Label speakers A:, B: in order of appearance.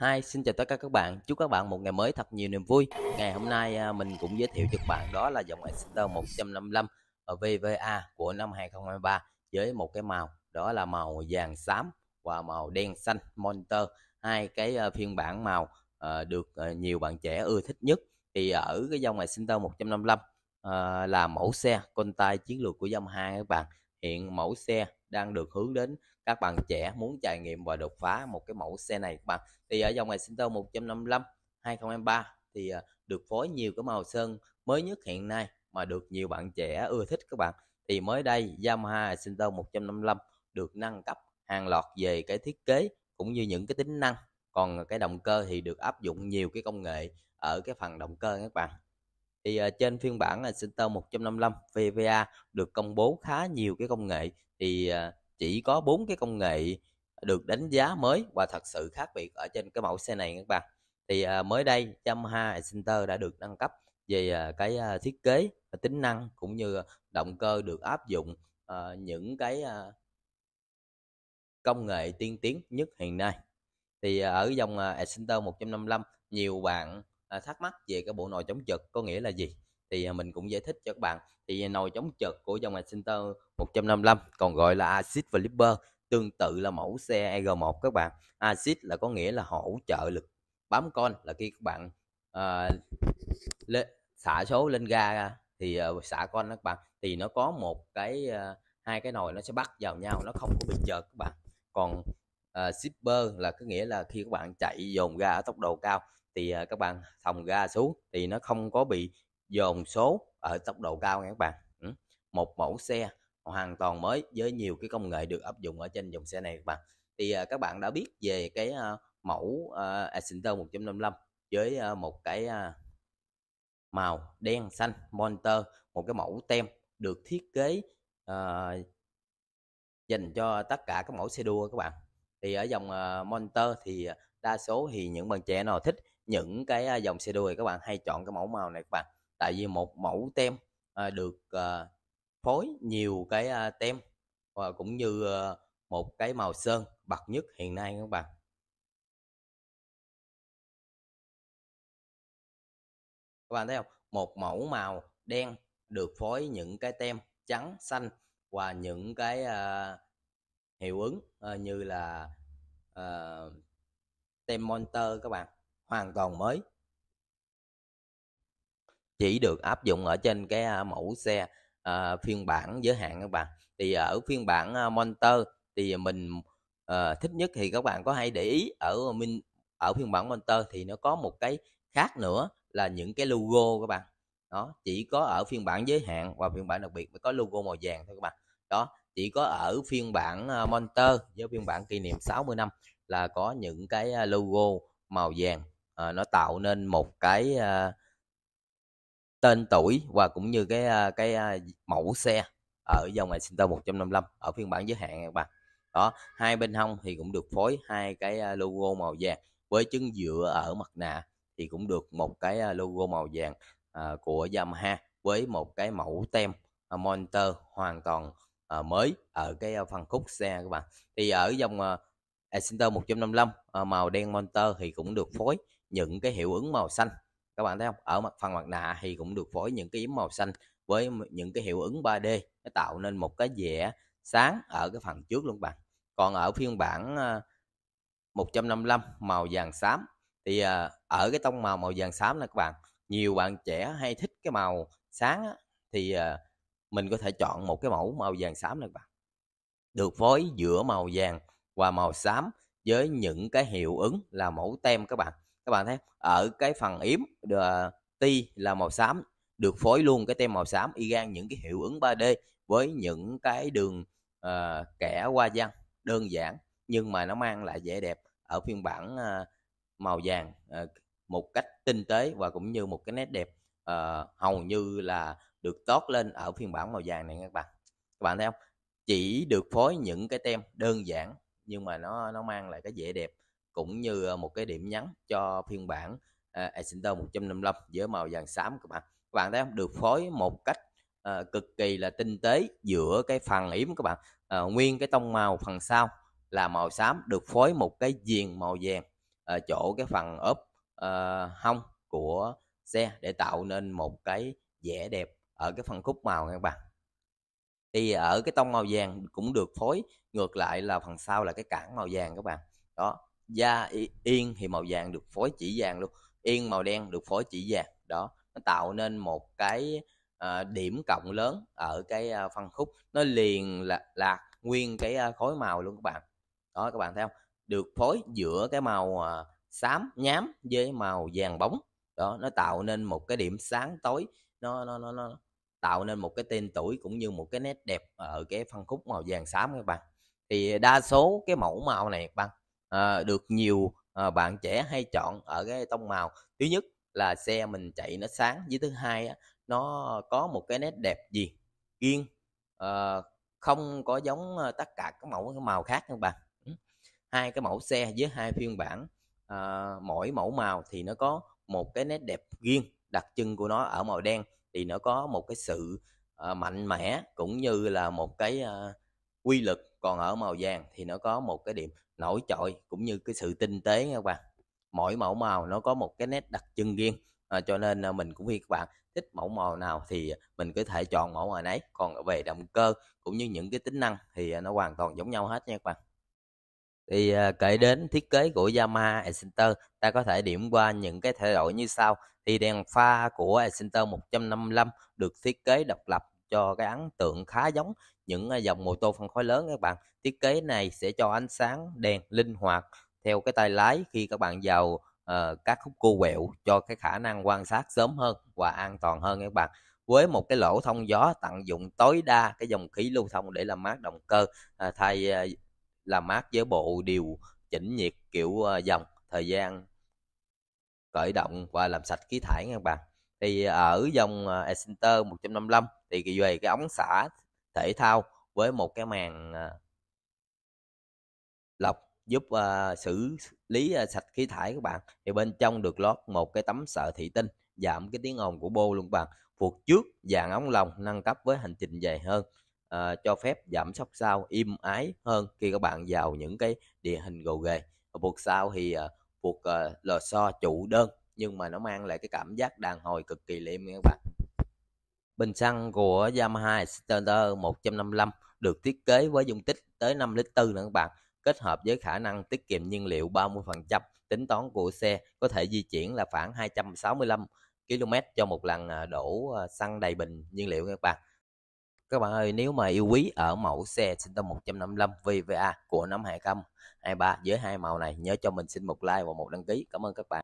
A: hai xin chào tất cả các bạn. Chúc các bạn một ngày mới thật nhiều niềm vui. Ngày hôm nay à, mình cũng giới thiệu cho các bạn đó là dòng Exeter 155 ở VVA của năm 2023 với một cái màu đó là màu vàng xám và màu đen xanh monitor. Hai cái ờ, phiên bản màu ờ, được ờ, nhiều bạn trẻ ưa thích nhất. Thì ở cái dòng Exeter 155 là mẫu xe con tay chiến lược của dòng hai các bạn. Hiện mẫu xe đang được hướng đến các bạn trẻ muốn trải nghiệm và đột phá một cái mẫu xe này các bạn thì ở dòng Excenter 155 2023 thì à, được phối nhiều cái màu sơn mới nhất hiện nay mà được nhiều bạn trẻ ưa thích các bạn thì mới đây Yamaha Excenter 155 được nâng cấp hàng loạt về cái thiết kế cũng như những cái tính năng còn cái động cơ thì được áp dụng nhiều cái công nghệ ở cái phần động cơ các bạn thì à, trên phiên bản Center 155 VVA được công bố khá nhiều cái công nghệ thì uh, chỉ có bốn cái công nghệ được đánh giá mới và thật sự khác biệt ở trên cái mẫu xe này các bạn thì à, mới đây Yamaha Excenter đã được nâng cấp về à, cái à, thiết kế và tính năng cũng như động cơ được áp dụng à, những cái à, công nghệ tiên tiến nhất hiện nay thì à, ở dòng à, Excenter 155 nhiều bạn à, thắc mắc về cái bộ nồi chống trượt có nghĩa là gì thì à, mình cũng giải thích cho các bạn thì à, nồi chống trượt của dòng Accenter 155 còn gọi là Acid Flipper tương tự là mẫu xe EG1 các bạn Acid là có nghĩa là hỗ trợ lực bám con là khi các bạn uh, lê, xả số lên ga thì uh, xả con các bạn thì nó có một cái uh, hai cái nồi nó sẽ bắt vào nhau nó không có bị chợt các bạn còn uh, shipper là có nghĩa là khi các bạn chạy dồn ga ở tốc độ cao thì uh, các bạn thòng ga xuống thì nó không có bị dồn số ở tốc độ cao nha các bạn một mẫu xe hoàn toàn mới với nhiều cái công nghệ được áp dụng ở trên dòng xe này các bạn thì à, các bạn đã biết về cái uh, mẫu uh, Accenter 1.55 với à, một cái màu đen xanh monitor một cái mẫu tem được thiết kế uh, dành cho tất cả các mẫu xe đua các bạn thì ở dòng uh, monitor thì đa số thì những bạn trẻ nào thích những cái dòng xe đua thì các bạn hay chọn cái mẫu màu này các bạn tại vì một mẫu tem ờ, được ờ, phối nhiều cái tem và cũng như ờ, một cái màu sơn bậc nhất hiện nay các bạn các bạn thấy không một mẫu màu đen được phối những cái tem trắng xanh và những cái à, hiệu ứng à, như là à, tem monster các bạn hoàn toàn mới chỉ được áp dụng ở trên cái mẫu xe uh, phiên bản giới hạn các bạn thì à, ở phiên bản monitor thì mình uh, thích nhất thì các bạn có hay để ý ở min ở phiên bản monitor thì nó có một cái khác nữa là những cái logo các bạn đó chỉ có ở phiên bản giới hạn và phiên bản đặc biệt mới có logo màu vàng thôi các bạn đó chỉ có ở phiên bản monitor với phiên bản kỷ niệm 60 năm là có những cái logo màu vàng à, nó tạo nên một cái à, tên tuổi và cũng như cái cái mẫu xe ở dòng Excenter 155 ở phiên bản giới hạn các bạn đó hai bên hông thì cũng được phối hai cái logo màu vàng với chân dựa ở mặt nạ thì cũng được một cái logo màu vàng à, của Yamaha với một cái mẫu tem à, monitor hoàn toàn à, mới ở cái phần khúc xe các bạn thì ở dòng à, Excenter 155 à, màu đen monitor thì cũng được phối những cái hiệu ứng màu xanh các bạn thấy không ở mặt phần mặt nạ thì cũng được phối những cái yếm màu xanh với những cái hiệu ứng 3D nó tạo nên một cái vẻ sáng ở cái phần trước luôn bạn còn ở phiên bản 155 ờ, màu vàng xám thì ờ, ở cái tông màu màu vàng xám là các bạn nhiều bạn trẻ hay thích cái màu sáng á, thì ờ, mình có thể chọn một cái mẫu màu vàng xám này các bạn được phối giữa màu vàng và màu xám với những cái hiệu ứng là mẫu tem các bạn các bạn thấy ở cái phần yếm ti là màu xám được phối luôn cái tem màu xám y gan những cái hiệu ứng 3D với những cái đường uh, kẻ hoa văn đơn giản nhưng mà nó mang lại vẻ đẹp ở phiên bản uh, màu vàng uh, một cách tinh tế và cũng như một cái nét đẹp uh, hầu như là được tót lên ở phiên bản màu vàng này các bạn các bạn thấy không chỉ được phối những cái tem đơn giản nhưng mà nó nó mang lại cái vẻ đẹp cũng như ờ, một cái điểm nhắn cho phiên bản uh, Extender 155 với màu vàng xám các bạn các bạn thấy không được phối một cách uh, cực kỳ là tinh tế giữa cái phần yếm các bạn uh, nguyên cái tông màu phần sau là màu xám được phối một cái viền màu vàng ở chỗ cái phần ốp uh, hông của xe để tạo nên một cái vẻ đẹp ở cái phần khúc màu các bạn thì ở cái tông màu vàng cũng được phối ngược lại là phần sau là cái cản màu vàng các bạn đó da yên thì màu vàng được phối chỉ vàng luôn yên màu đen được phối chỉ vàng đó nó tạo nên một cái uh, điểm cộng lớn ở cái uh, phân khúc nó liền là, là nguyên cái uh, khối màu luôn các bạn đó các bạn thấy không được phối giữa cái màu uh, xám nhám với màu vàng bóng đó nó tạo nên một cái điểm sáng tối nó nó nó, nó tạo nên một cái tên tuổi cũng như một cái nét đẹp ở cái phân khúc màu vàng xám các bạn thì đa số cái mẫu màu này các bạn à, được nhiều à, bạn trẻ hay chọn ở cái tông màu thứ nhất là xe mình chạy nó sáng với thứ hai á, nó có một cái nét đẹp gì riêng à, ờ, không có giống tất cả các mẫu các màu khác các bạn hai cái mẫu xe với hai phiên bản à, mỗi mẫu màu thì nó có một cái nét đẹp riêng đặc trưng của nó ở màu đen thì nó có một cái sự à, mạnh mẽ cũng như là một cái à, quy lực còn ở màu vàng thì nó có một cái điểm nổi trội cũng như cái sự tinh tế nha các bạn mỗi mẫu màu nó có một cái nét đặc trưng riêng à, cho nên à, mình cũng khuyên các bạn thích mẫu màu nào thì mình có thể chọn mẫu màu nấy còn về động cơ cũng như những cái tính năng thì à, nó hoàn toàn giống nhau hết nha các bạn thì à, kể đến thiết kế của Yamaha Accenter ta có thể điểm qua những cái thay đổi như sau thì đèn pha của Accenter 155 được thiết kế độc lập cho cái ấn tượng khá giống những dòng mô tô phân khối lớn các bạn thiết kế này sẽ cho ánh sáng đèn linh hoạt theo cái tay lái khi các bạn vào uh, các khúc cua quẹo cho cái khả năng quan sát sớm hơn và an toàn hơn các bạn với một cái lỗ thông gió tận dụng tối đa cái dòng khí lưu thông để làm mát động cơ uh, thay uh, làm mát với bộ điều chỉnh nhiệt kiểu uh, dòng thời gian khởi động và làm sạch khí thải các bạn thì ở dòng à, Excenter 155 thì về cái ống xả thể thao với một cái màn à, lọc giúp uh, xử lý uh, sạch khí thải các bạn thì bên trong được lót một cái tấm sợ thủy tinh giảm cái tiếng ồn của bô luôn các bạn phục trước dạng ống lồng nâng cấp với hành trình dài hơn uh, cho phép giảm sóc sau im ái hơn khi các bạn vào những cái địa hình gồ ghề phục sau thì uh, phục uh, lò xo trụ đơn nhưng mà nó mang lại cái cảm giác đàn hồi cực kỳ liệm các bạn Bình xăng của Yamaha Standard 155 được thiết kế với dung tích tới 5 lít 4 nữa các bạn, kết hợp với khả năng tiết kiệm nhiên liệu 30%, tính toán của xe có thể di chuyển là khoảng 265 km cho một lần à, đổ à, xăng đầy bình nhiên liệu các bạn. Các bạn ơi, nếu mà yêu quý ở mẫu xe Sinton 155 VVA của năm 2023 với hai màu này, nhớ cho mình xin một like và một đăng ký. Cảm ơn các bạn.